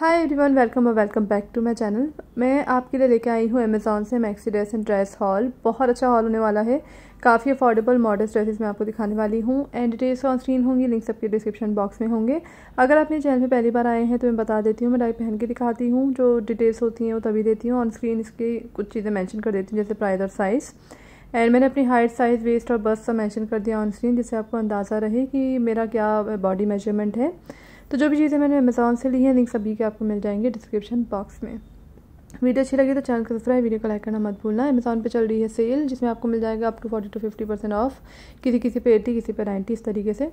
हाय everyone welcome और welcome back to my channel मैं आपके लिए लेके आई हूँ अमेज़ॉन से maxi dress and dress haul बहुत अच्छा हॉल होने वाला है काफ़ी अफोर्डेबल मॉडर्स ड्रेसेस मैं आपको दिखाने वाली हूँ एंड डिटेल्स ऑन स्क्रीन होंगी लिंक्स आपके डिस्क्रिप्शन बॉक्स में होंगे अगर आपने चैनल पर पहली बार आए हैं तो मैं बता देती हूँ मैं डाई पहन के दिखाती हूँ जो डिटेल्स होती हैं वो तभी देती हूँ ऑन स्क्रीन इसकी कुछ चीज़ें मैंशन कर देती हूँ जैसे प्राइज और साइज़ एंड मैंने अपनी हाइट साइज़ वेस्ट और बस सब मैंशन कर दिया ऑन स्क्रीन जिससे आपको अंदाज़ा रहे कि मेरा क्या बॉडी मेजरमेंट है तो जो भी चीज़ें मैंने अमेज़ोन से ली हैं लिंक सभी के आपको मिल जाएंगे डिस्क्रिप्शन बॉक्स में वीडियो अच्छी लगी तो चैनल को सब्सक्राइब वीडियो को लाइक करना मत भूलना अमेज़ॉन पे चल रही है सेल जिसमें आपको मिल जाएगा up to forty to fifty percent off किसी किसी पे एटी किसी पे नाइन्टी इस तरीके से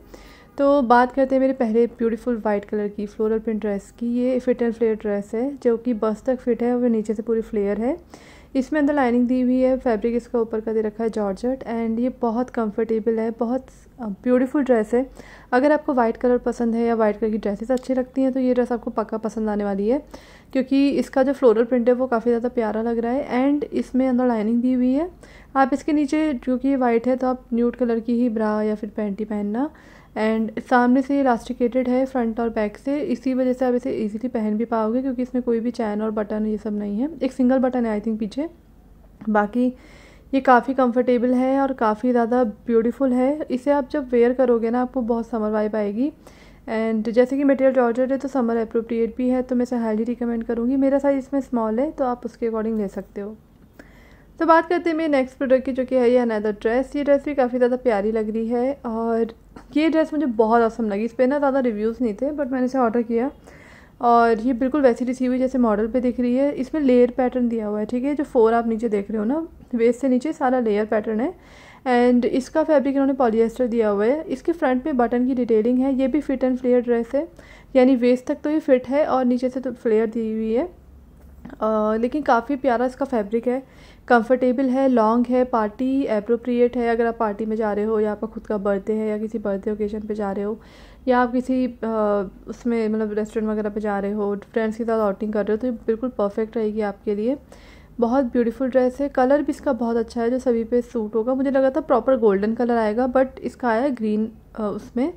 तो बात करते हैं मेरे पहले ब्यूटीफुल वाइट कलर की फ्लोरल प्रिंट ड्रेस की ये फिट एंड फ्लेयर ड्रेस है जो कि बस तक फिट है और नीचे से पूरी फ्लेयर है इसमें अंदर लाइनिंग दी हुई है फैब्रिक इसका ऊपर का दे रखा है जॉर्जट एंड ये बहुत कंफर्टेबल है बहुत ब्यूटीफुल ड्रेस है अगर आपको वाइट कलर पसंद है या वाइट कलर की ड्रेसेस अच्छी लगती हैं तो ये ड्रेस आपको पक्का पसंद आने वाली है क्योंकि इसका जो फ्लोरल प्रिंट है वो काफ़ी ज़्यादा प्यारा लग रहा है एंड इसमें अंदर लाइनिंग दी हुई है आप इसके नीचे क्योंकि ये वाइट है तो आप न्यूट कलर की ही ब्रा या फिर पैंटी पहनना एंड सामने से ये इलास्टिकेटेड है फ्रंट और बैक से इसी वजह से आप इसे इजीली पहन भी पाओगे क्योंकि इसमें कोई भी चैन और बटन ये सब नहीं है एक सिंगल बटन है आई थिंक पीछे बाकी ये काफ़ी कंफर्टेबल है और काफ़ी ज़्यादा ब्यूटीफुल है इसे आप जब वेयर करोगे ना आपको बहुत समर वाइप आएगी एंड जैसे कि मटेरियल जॉर्जेट है तो समर अप्रोप्रिएट भी है तो मैं इसे हाईली रिकमेंड करूँगी मेरा साइज़ इसमें स्मॉल है तो आप उसके अकॉर्डिंग ले सकते हो तो बात करते हैं मेरे नेक्स्ट प्रोडक्ट की जो कि है ये अनदर ड्रेस ये ड्रेस भी काफ़ी ज़्यादा प्यारी लग रही है और ये ड्रेस मुझे बहुत औसम लगी इस पर ना ज़्यादा रिव्यूज़ नहीं थे बट मैंने इसे ऑर्डर किया और ये बिल्कुल वैसी रिसीव हुई जैसे मॉडल पे दिख रही है इसमें लेयर पैटर्न दिया हुआ है ठीक है जो फोर आप नीचे देख रहे हो ना वेस्ट से नीचे सारा लेयर पैटर्न है एंड इसका फैब्रिक इन्होंने पॉलिएस्टर दिया हुआ है इसके फ्रंट में बटन की डिटेलिंग है ये भी फिट एंड फ्लेयर ड्रेस है यानी वेस्ट तक तो ये फिट है और नीचे से तो फ्लेयर दी हुई है लेकिन काफ़ी प्यारा इसका फैब्रिक है कंफर्टेबल है लॉन्ग है पार्टी अप्रोप्रिएट है अगर आप पार्टी में जा रहे हो या आपका खुद का बर्थडे है या किसी बर्थडे ओकेजन पे जा रहे हो या आप किसी आ, उसमें मतलब रेस्टोरेंट वगैरह पे जा रहे हो फ्रेंड्स के साथ आउटिंग कर रहे हो तो ये बिल्कुल परफेक्ट रहेगी आपके लिए बहुत ब्यूटीफुल ड्रेस है कलर भी इसका बहुत अच्छा है जो सभी पे सूट होगा मुझे लगा था प्रॉपर गोल्डन कलर आएगा बट इसका आया ग्रीन उसमें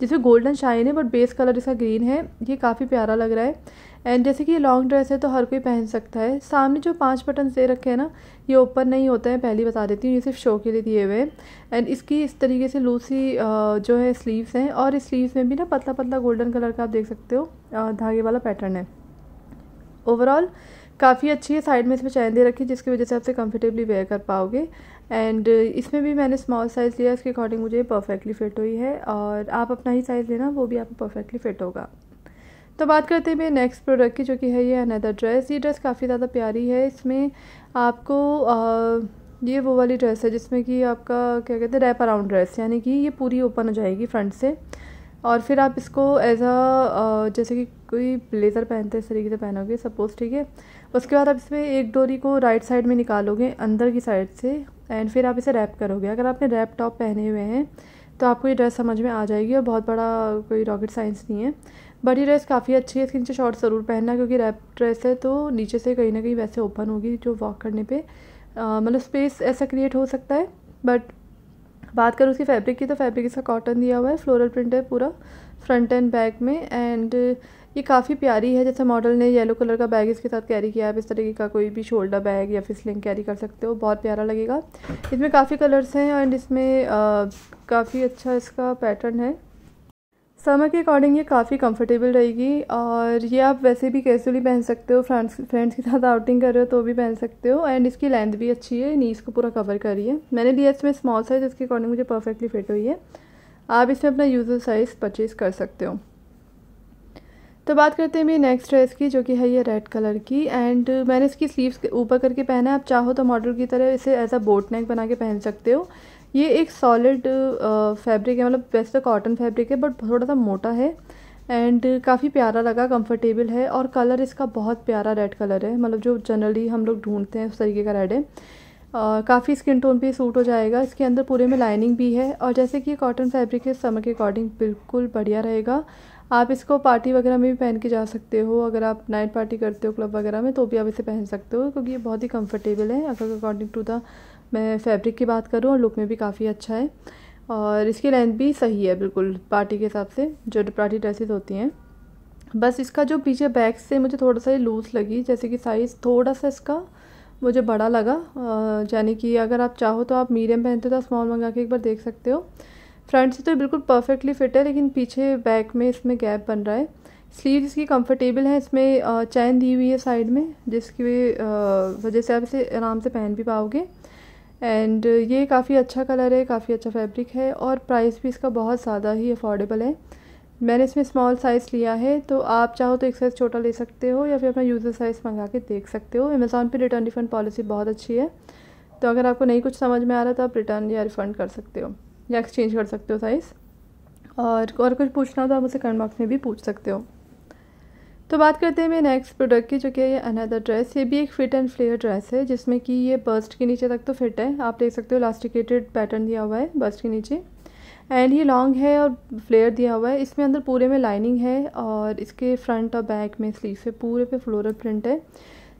जिसमें गोल्डन शाइन है बट बेस कलर इसका ग्रीन है ये काफ़ी प्यारा लग रहा है एंड जैसे कि ये लॉन्ग ड्रेस है तो हर कोई पहन सकता है सामने जो पांच बटन दे रखे हैं ना ये ऊपर नहीं होता है पहले बता देती हूँ ये सिर्फ शो के लिए दिए हुए हैं एंड इसकी इस तरीके से लूसी जो है स्लीव्स हैं और इस स्लीव्स में भी ना पतला पतला गोल्डन कलर का आप देख सकते हो धागे वाला पैटर्न है ओवरऑल काफ़ी अच्छी है साइड में इसमें चैन दे रखी जिसकी वजह से आप इसे कम्फर्टेबली वेयर कर पाओगे एंड इसमें भी मैंने स्मॉल साइज़ लिया इसके अकॉर्डिंग मुझे परफेक्टली फिट हुई है और आप अपना ही साइज़ लेना वो भी आपको परफेक्टली फिट होगा तो बात करते हैं नेक्स्ट प्रोडक्ट की जो कि है ये अनदर ड्रेस ये ड्रेस काफ़ी ज़्यादा प्यारी है इसमें आपको आ, ये वो वाली ड्रेस है जिसमें कि आपका क्या कहते हैं रैप अराउंड ड्रेस यानी कि ये पूरी ओपन हो जाएगी फ्रंट से और फिर आप इसको एज अ जैसे कि कोई ब्लेज़र पहनते इस तरीके से पहनोगे सपोज़ ठीक है उसके बाद आप इसमें एक डोरी को राइट साइड में निकालोगे अंदर की साइड से एंड फिर आप इसे रैप करोगे अगर आपने रैप टॉप पहने हुए हैं तो आपको ये ड्रेस समझ में आ जाएगी और बहुत बड़ा कोई रॉकेट साइंस नहीं है बट ये ड्रेस काफ़ी अच्छी है इसके नीचे शॉर्ट्स ज़रूर पहनना क्योंकि रैप ड्रेस है तो नीचे से कहीं ना कहीं वैसे ओपन होगी जो वॉक करने पे मतलब स्पेस ऐसा क्रिएट हो सकता है बट बात करूँ उसकी फैब्रिक की तो फैब्रिक इसका कॉटन दिया हुआ है फ्लोरल प्रिंट है पूरा फ्रंट एंड बैक में एंड ये काफ़ी प्यारी है जैसे मॉडल ने येलो कलर का बैग इसके साथ कैरी किया है आप इस तरीके का कोई भी शोल्डर बैग या फिर स्लिंग कैरी कर सकते हो बहुत प्यारा लगेगा इसमें काफ़ी कलर्स हैं एंड इसमें काफ़ी अच्छा इसका पैटर्न है समर के अकॉर्डिंग ये काफ़ी कंफर्टेबल रहेगी और ये आप वैसे भी कैजुअली पहन सकते हो फ्रेंड्स फ्रेंड्स के साथ आउटिंग कर रहे हो तो भी पहन सकते हो एंड इसकी लेंथ भी अच्छी है नीज को पूरा कवर कर रही है मैंने लिया इसमें स्मॉल साइज़ इसके अकॉर्डिंग मुझे परफेक्टली फिट हुई है आप इसमें अपना यूज़र साइज़ परचेज़ कर सकते हो तो बात करते हैं मेरी नेक्स्ट ड्रेस की जो कि है ये रेड कलर की एंड मैंने इसकी स्लीव्स ऊपर करके पहना है आप चाहो तो मॉडल की तरह इसे एज अ बोट नेक बना के पहन सकते हो ये एक सॉलिड फैब्रिक है मतलब वैसे तो कॉटन फैब्रिक है बट थोड़ा सा मोटा है एंड काफ़ी प्यारा लगा कंफर्टेबल है और कलर इसका बहुत प्यारा रेड कलर है मतलब जो जनरली हम लोग ढूंढते हैं उस तरीके का रेड है काफ़ी स्किन टोन पे सूट हो जाएगा इसके अंदर पूरे में लाइनिंग भी है और जैसे कि कॉटन फैब्रिक है समर के अकॉर्डिंग बिल्कुल बढ़िया रहेगा आप इसको पार्टी वगैरह में भी पहन के जा सकते हो अगर आप नाइट पार्टी करते हो क्लब वगैरह में तो भी आप इसे पहन सकते हो क्योंकि ये बहुत ही कंफर्टेबल है अगर अकॉर्डिंग टू द मैं फैब्रिक की बात करूँ और लुक में भी काफ़ी अच्छा है और इसकी लेंथ भी सही है बिल्कुल पार्टी के हिसाब से जो पार्टी ड्रेसेस होती हैं बस इसका जो पीछे बैक से मुझे थोड़ा सा लूज़ लगी जैसे कि साइज़ थोड़ा सा इसका मुझे बड़ा लगा यानी कि अगर आप चाहो तो आप मीडियम पहनते हो तो स्मॉल मंगा के एक बार देख सकते हो फ्रंट से तो बिल्कुल परफेक्टली फिट है लेकिन पीछे बैक में इसमें गैप बन रहा है स्लीव इसकी कंफर्टेबल है इसमें चैन दी हुई है साइड में जिसकी वजह से आप इसे आराम से पहन भी पाओगे एंड uh, ये काफ़ी अच्छा कलर है काफ़ी अच्छा फैब्रिक है और प्राइस भी इसका बहुत ज़्यादा ही अफोर्डेबल है मैंने इसमें स्मॉल साइज़ लिया है तो आप चाहो तो एक साइज़ छोटा ले सकते हो या फिर अपना यूज़र साइज़ मंगा के देख सकते हो अमेज़ॉन पे रिटर्न रिफ़ंड पॉलिसी बहुत अच्छी है तो अगर आपको नहीं कुछ समझ में आ रहा तो आप रिटर्न या रिफ़ंड कर सकते हो या एक्सचेंज कर सकते हो साइज़ और और कुछ पूछना हो तो आप उसे कमेंट बॉक्स में भी पूछ सकते हो तो बात करते हैं मैं नेक्स्ट प्रोडक्ट की जो कि ये अनदर ड्रेस ये भी एक फिट एंड फ्लेयर ड्रेस है जिसमें कि ये बस्ट के नीचे तक तो फिट है आप देख सकते हो इलास्टिकेटेड पैटर्न दिया हुआ है बस्ट के नीचे एंड ये लॉन्ग है और फ्लेयर दिया हुआ है इसमें अंदर पूरे में लाइनिंग है और इसके फ्रंट और बैक में स्लीव है पूरे पे फ्लोरल प्रिंट है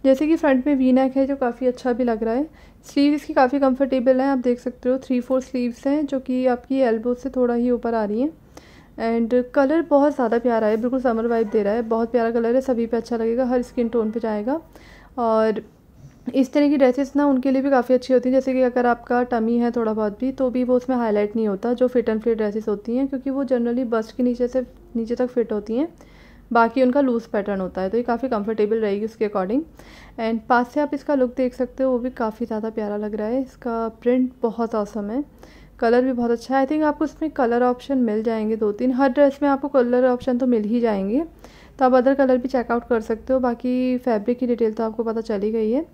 जैसे कि फ्रंट में वी नेक है जो काफ़ी अच्छा भी लग रहा है स्लीव इसकी काफ़ी कंफर्टेबल है आप देख सकते हो थ्री फोर स्लीव्स हैं जो कि आपकी एल्बो से थोड़ा ही ऊपर आ रही हैं एंड कलर बहुत ज़्यादा प्यारा है बिल्कुल समर वाइब दे रहा है बहुत प्यारा कलर है सभी पे अच्छा लगेगा हर स्किन टोन पे जाएगा और इस तरह की ड्रेसेस ना उनके लिए भी काफ़ी अच्छी होती हैं जैसे कि अगर आपका टमी है थोड़ा बहुत भी तो भी वो उसमें हाईलाइट नहीं होता जो फिट एंड फिट ड्रेसेस होती हैं क्योंकि वो जनरली बस्ट के नीचे से नीचे तक फिट होती हैं बाकी उनका लूज़ पैटर्न होता है तो ये काफ़ी कंफर्टेबल रहेगी उसके अकॉर्डिंग एंड पास से आप इसका लुक देख सकते हो वो भी काफ़ी ज़्यादा प्यारा लग रहा है इसका प्रिंट बहुत असम है कलर भी बहुत अच्छा है आई थिंक आपको इसमें कलर ऑप्शन मिल जाएंगे दो तीन हर ड्रेस में आपको कलर ऑप्शन तो मिल ही जाएंगे तो आप अदर कलर भी चेकआउट कर सकते हो बाकी फैब्रिक की डिटेल तो आपको पता चली गई है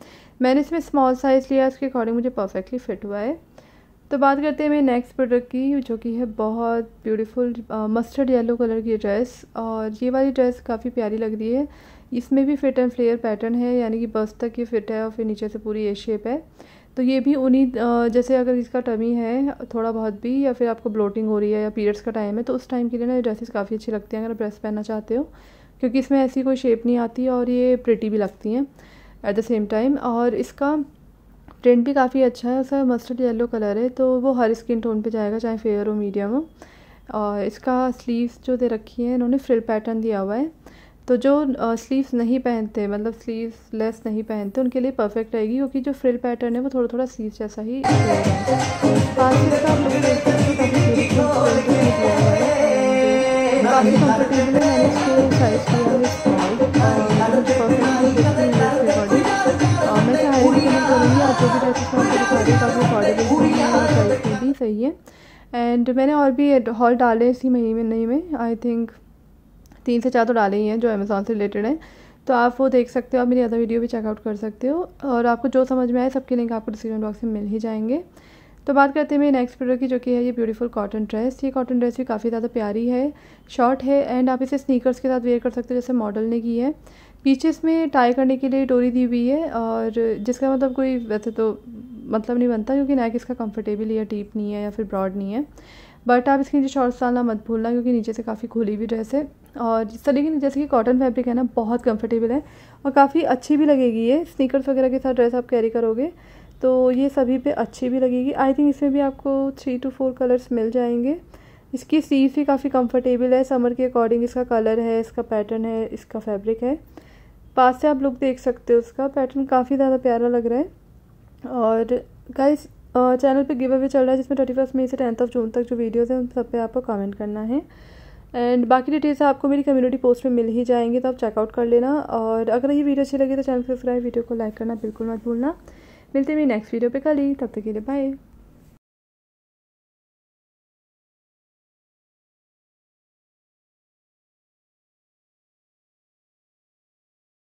मैंने इसमें स्मॉल साइज़ लिया उसके अकॉर्डिंग मुझे परफेक्टली फिट हुआ है तो बात करते हैं मेरे नेक्स्ट प्रोडक्ट की जो कि है बहुत ब्यूटीफुल मस्टर्ड येलो कलर की ड्रेस और ये वाली ड्रेस काफ़ी प्यारी लग रही है इसमें भी फिट एंड फ्लेयर पैटर्न है यानी कि बस तक ये फिट है और फिर नीचे से पूरी ये शेप है तो ये भी उन्हीं जैसे अगर इसका टमी है थोड़ा बहुत भी या फिर आपको ब्लोटिंग हो रही है या पीरियड्स का टाइम है तो उस टाइम के लिए ना ये ड्रेसेस काफ़ी अच्छी लगती हैं अगर आप ड्रेस पहनना चाहते हो क्योंकि इसमें ऐसी कोई शेप नहीं आती और ये प्रिटी भी लगती हैं एट द सेम टाइम और इसका ट्रेंड भी काफ़ी अच्छा है उसका मस्टर्ड येलो कलर है तो वो हर स्किन टोन पर जाएगा चाहे फेयर हो मीडियम हो और इसका स्लीव्स जो दे रखी है इन्होंने फ्रिल पैटर्न दिया हुआ है तो जो स्लीव्स नहीं पहनते मतलब स्लीव्स लेस नहीं पहनते उनके लिए परफेक्ट रहेगी क्योंकि जो फ्रिल पैटर्न है वो थोड़ा थोड़ा स्लीव्स जैसा ही तो सही है एंड मैंने और भी हॉल डाले इसी महीने में आई थिंक तीन से चार तो डाले ही हैं जो अमेज़ोन से रिलेटेड हैं तो आप वो देख सकते हो आप मेरी अदर वीडियो भी चेकआउट कर सकते हो और आपको जो समझ में आए सबके लिंक आपको डिस्क्रिप्शन बॉक्स में मिल ही जाएंगे तो बात करते हैं मेरे नेक्स्ट प्रोडक्ट की जो कि है ये ब्यूटीफुल कॉटन ड्रेस ये कॉटन ड्रेस भी काफ़ी ज़्यादा प्यारी है शॉर्ट है एंड आप इसे स्नीकर्स के साथ वेयर कर सकते हो जैसे मॉडल ने की है पीछे इसमें टाई करने के लिए डोरी दी हुई है और जिसका मतलब कोई वैसे तो मतलब नहीं बनता क्योंकि नेक इसका कंफर्टेबल या डीप नहीं है या फिर ब्रॉड नहीं है बट आप इसके नीचे शॉर्ट्स डालना मत भूलना क्योंकि नीचे से काफ़ी खुली भी ड्रेस है और इस तरीके की जैसे कि कॉटन फैब्रिक है ना बहुत कंफर्टेबल है और काफ़ी अच्छी भी लगेगी ये स्नीकर्स वगैरह के साथ ड्रेस आप कैरी करोगे तो ये सभी पे अच्छी भी लगेगी आई थिंक इसमें भी आपको थ्री टू फोर कलर्स मिल जाएंगे इसकी सीव भी काफ़ी कंफर्टेबल है समर के अकॉर्डिंग इसका कलर है इसका पैटर्न है इसका फैब्रिक है पास से आप लुक देख सकते हो उसका पैटर्न काफ़ी ज़्यादा प्यारा लग रहा है और गाइस चैनल पे गिव अवे चल रहा है जिसमें थर्टी फर्स्ट मई से टेंथ ऑफ जून तक जो वीडियोस हैं उन सब पे आपको कमेंट करना है एंड बाकी डिटेल्स आपको मेरी कम्युनिटी पोस्ट में मिल ही जाएंगे तो आप चेकआउट कर लेना और अगर ये वीडियो अच्छी लगी तो चैनल पर सब्सक्राइब वीडियो को लाइक करना बिल्कुल मत भूलना मिलते हैं मेरी नेक्स्ट वीडियो पे कल ही तब तक के लिए बाय